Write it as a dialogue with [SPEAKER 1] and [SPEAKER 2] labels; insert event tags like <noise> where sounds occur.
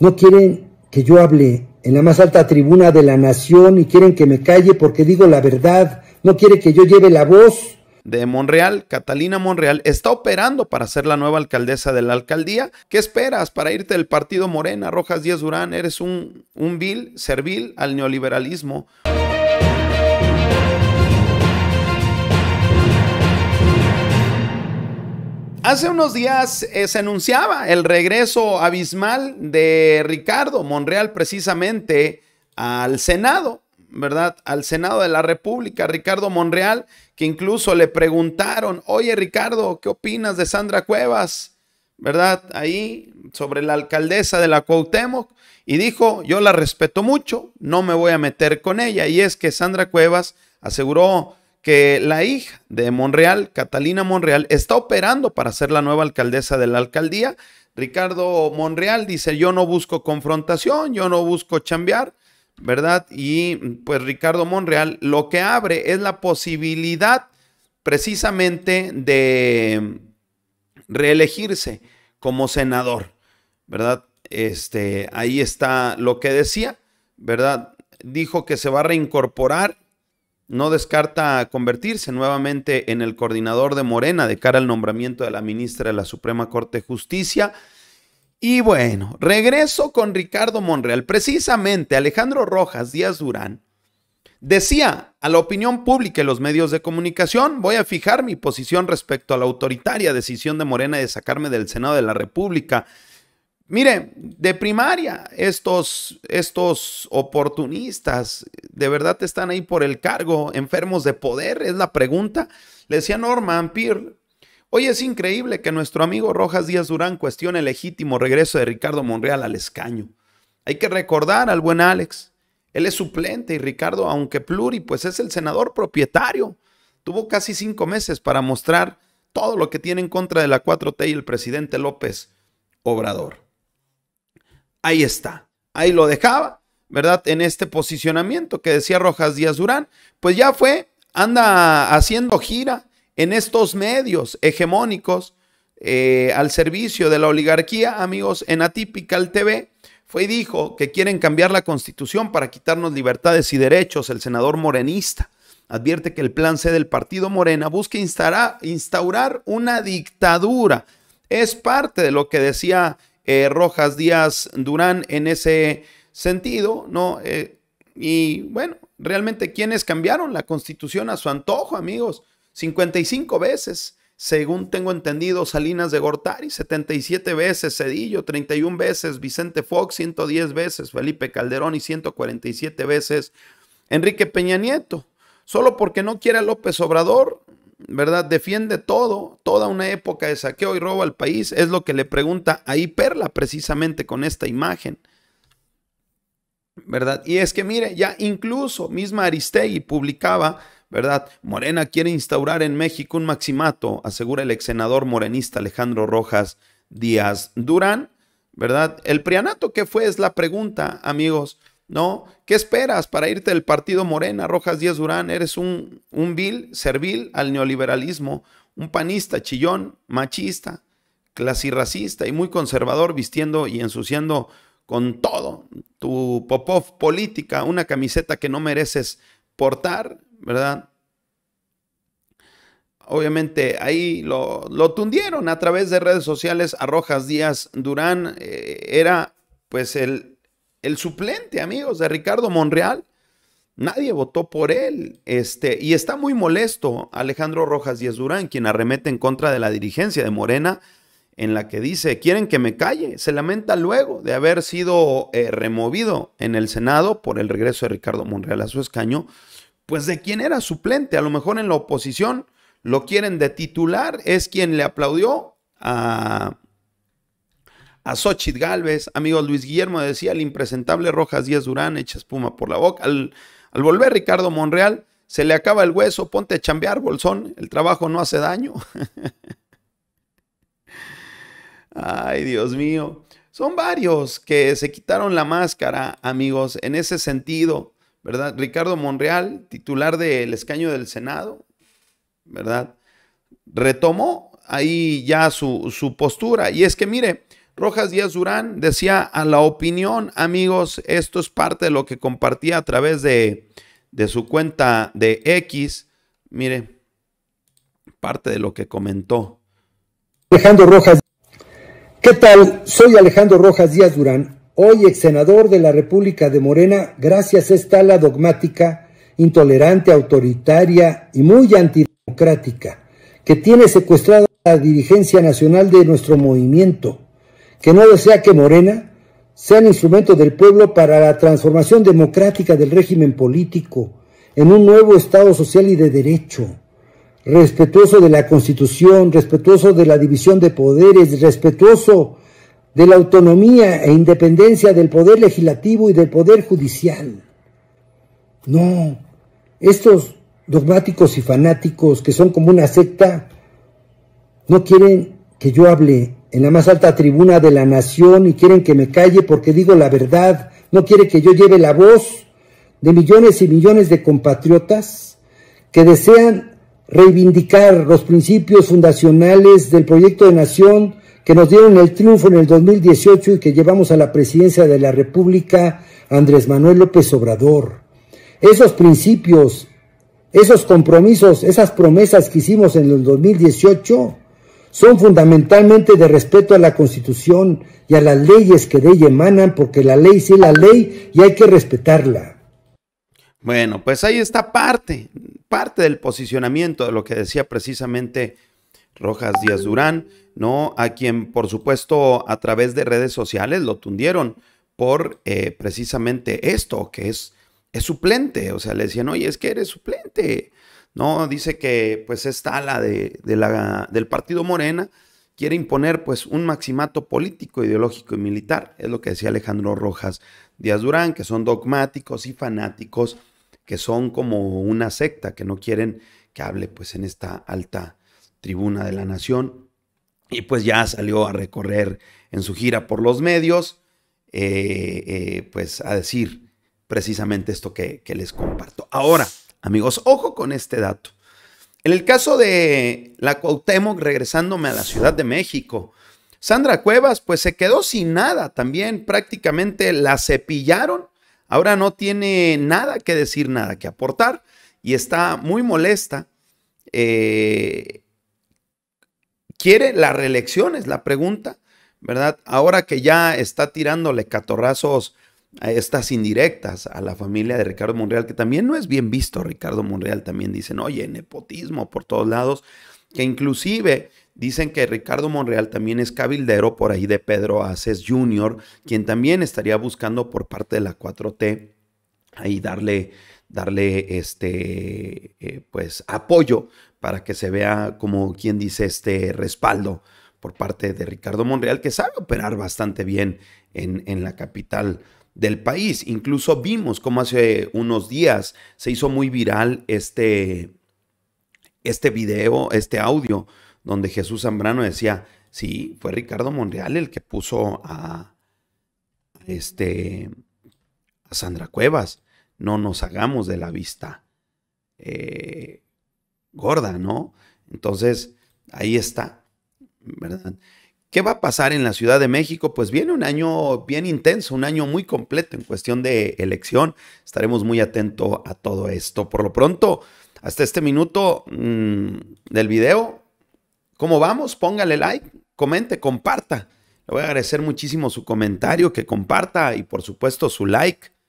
[SPEAKER 1] No quieren que yo hable en la más alta tribuna de la nación y quieren que me calle porque digo la verdad. No quieren que yo lleve la voz.
[SPEAKER 2] De Monreal, Catalina Monreal está operando para ser la nueva alcaldesa de la alcaldía. ¿Qué esperas para irte del partido Morena, Rojas Díaz Durán? Eres un, un vil, servil al neoliberalismo. Hace unos días eh, se anunciaba el regreso abismal de Ricardo Monreal precisamente al Senado, ¿verdad? Al Senado de la República. Ricardo Monreal, que incluso le preguntaron, oye Ricardo, ¿qué opinas de Sandra Cuevas? ¿Verdad? Ahí sobre la alcaldesa de la Cuauhtémoc y dijo, yo la respeto mucho, no me voy a meter con ella. Y es que Sandra Cuevas aseguró que la hija de Monreal, Catalina Monreal, está operando para ser la nueva alcaldesa de la alcaldía. Ricardo Monreal dice, yo no busco confrontación, yo no busco chambear, ¿verdad? Y pues Ricardo Monreal lo que abre es la posibilidad precisamente de reelegirse como senador, ¿verdad? Este, ahí está lo que decía, ¿verdad? Dijo que se va a reincorporar no descarta convertirse nuevamente en el coordinador de Morena de cara al nombramiento de la ministra de la Suprema Corte de Justicia. Y bueno, regreso con Ricardo Monreal. Precisamente Alejandro Rojas Díaz Durán decía a la opinión pública y los medios de comunicación, voy a fijar mi posición respecto a la autoritaria decisión de Morena de sacarme del Senado de la República Mire, de primaria, estos, estos oportunistas de verdad están ahí por el cargo, enfermos de poder, es la pregunta. Le decía Norman Ampir. hoy es increíble que nuestro amigo Rojas Díaz Durán cuestione el legítimo regreso de Ricardo Monreal al escaño. Hay que recordar al buen Alex, él es suplente y Ricardo, aunque pluri, pues es el senador propietario. Tuvo casi cinco meses para mostrar todo lo que tiene en contra de la 4T y el presidente López Obrador ahí está, ahí lo dejaba, ¿verdad? En este posicionamiento que decía Rojas Díaz Durán, pues ya fue, anda haciendo gira en estos medios hegemónicos eh, al servicio de la oligarquía, amigos, en Atypical TV. Fue y dijo que quieren cambiar la constitución para quitarnos libertades y derechos, el senador morenista advierte que el plan C del partido Morena busca instaurar una dictadura. Es parte de lo que decía eh, Rojas Díaz Durán en ese sentido, ¿no? Eh, y bueno, realmente ¿quiénes cambiaron la constitución a su antojo, amigos, 55 veces, según tengo entendido, Salinas de Gortari, 77 veces, Cedillo, 31 veces, Vicente Fox, 110 veces, Felipe Calderón y 147 veces, Enrique Peña Nieto. Solo porque no quiere a López Obrador, ¿verdad? Defiende todo, toda una época de saqueo y robo al país. Es lo que le pregunta ahí Perla precisamente con esta imagen. ¿Verdad? Y es que mire, ya incluso misma Aristegui publicaba, ¿verdad? Morena quiere instaurar en México un maximato, asegura el ex senador morenista Alejandro Rojas Díaz Durán, ¿verdad? El prianato, que fue? Es la pregunta, amigos. ¿no? ¿Qué esperas para irte del partido Morena, Rojas Díaz Durán? Eres un, un vil, servil al neoliberalismo, un panista, chillón, machista, clasirracista y muy conservador, vistiendo y ensuciando con todo tu popov política, una camiseta que no mereces portar, ¿verdad? Obviamente ahí lo, tundieron a través de redes sociales a Rojas Díaz Durán. Eh, era pues el el suplente, amigos, de Ricardo Monreal. Nadie votó por él. Este, y está muy molesto Alejandro Rojas Díaz Durán, quien arremete en contra de la dirigencia de Morena, en la que dice, quieren que me calle. Se lamenta luego de haber sido eh, removido en el Senado por el regreso de Ricardo Monreal a su escaño, pues de quien era suplente. A lo mejor en la oposición lo quieren de titular. Es quien le aplaudió a a Xochitl Galvez, amigos Luis Guillermo decía, el impresentable Rojas Díaz Durán echa espuma por la boca. Al, volver Ricardo Monreal, se le acaba el hueso, ponte a chambear, bolsón, el trabajo no hace daño. <laughs> Ay, Dios mío. Son varios que se quitaron la máscara, amigos, en ese sentido, ¿verdad? Ricardo Monreal, titular del escaño del Senado, ¿verdad? Retomó ahí ya su postura. Y es que, mire, Rojas Díaz Durán decía a la opinión, amigos, esto es parte de lo que compartía a través de, de su cuenta de X. Mire, parte de lo que comentó.
[SPEAKER 1] Alejandro Rojas. ¿Qué tal? Soy Alejandro Rojas Díaz Durán, hoy ex senador de la República de Morena, gracias a esta ala dogmática, intolerante, autoritaria y muy antidemocrática, que tiene secuestrada la dirigencia nacional de nuestro movimiento que no desea que Morena sea el instrumento del pueblo para la transformación democrática del régimen político en un nuevo Estado social y de derecho, respetuoso de la Constitución, respetuoso de la división de poderes, respetuoso de la autonomía e independencia del poder legislativo y del poder judicial. No, estos dogmáticos y fanáticos que son como una secta no quieren que yo hable en la más alta tribuna de la nación y quieren que me calle porque digo la verdad, no quiere que yo lleve la voz de millones y millones de compatriotas que desean reivindicar los principios fundacionales del proyecto de nación que nos dieron el triunfo en el 2018 y que llevamos a la presidencia de la República Andrés Manuel López Obrador. Esos principios, esos compromisos, esas promesas que hicimos en el 2018 son fundamentalmente de respeto a la Constitución y a las leyes que de ella emanan, porque la ley sí la ley y hay que respetarla.
[SPEAKER 2] Bueno, pues ahí está parte, parte del posicionamiento de lo que decía precisamente Rojas Díaz Durán, ¿no? A quien, por supuesto, a través de redes sociales lo tundieron por eh, precisamente esto, que es, es suplente. O sea, le decían, oye, es que eres suplente. No, dice que pues esta ala de, del partido Morena quiere imponer pues un maximato político, ideológico y militar. Es lo que decía Alejandro Rojas Díaz Durán, que son dogmáticos y fanáticos, que son como una secta, que no quieren que hable pues en esta alta tribuna de la nación. Y pues ya salió a recorrer en su gira por los medios, eh, eh, pues a decir precisamente esto que les comparto. Ahora, amigos. Ojo con este dato. En el caso de la Cuauhtémoc, regresándome a la Ciudad de México, Sandra Cuevas, pues se quedó sin nada también, prácticamente la cepillaron, ahora no tiene nada que decir, nada que aportar y está muy molesta. Eh, ¿Quiere la reelección? Es la pregunta, ¿verdad? Ahora que ya está tirándole catorrazos estas indirectas a la familia de Ricardo Monreal, que también no es bien visto. Ricardo Monreal también dicen, oye, nepotismo por todos lados, que inclusive dicen que Ricardo Monreal también es cabildero por ahí de Pedro Aces Jr., quien también estaría buscando por parte de la 4T ahí darle, darle este, eh, pues, apoyo para que se vea como quien dice este respaldo por parte de Ricardo Monreal, que sabe operar bastante bien en, en la capital del país. Incluso vimos cómo hace unos días se hizo muy viral este, este video, este audio, donde Jesús Zambrano decía, sí, fue Ricardo Monreal el que puso a, este, a Sandra Cuevas. No nos hagamos de la vista eh, gorda, ¿no? Entonces, ahí está, ¿verdad? ¿Qué va a pasar en la Ciudad de México? Pues viene un año bien intenso, un año muy completo en cuestión de elección. Estaremos muy atentos a todo esto. Por lo pronto, hasta este minuto mm, del video, ¿cómo vamos? Póngale like, comente, comparta. Le voy a agradecer muchísimo su comentario, que comparta y por supuesto su like.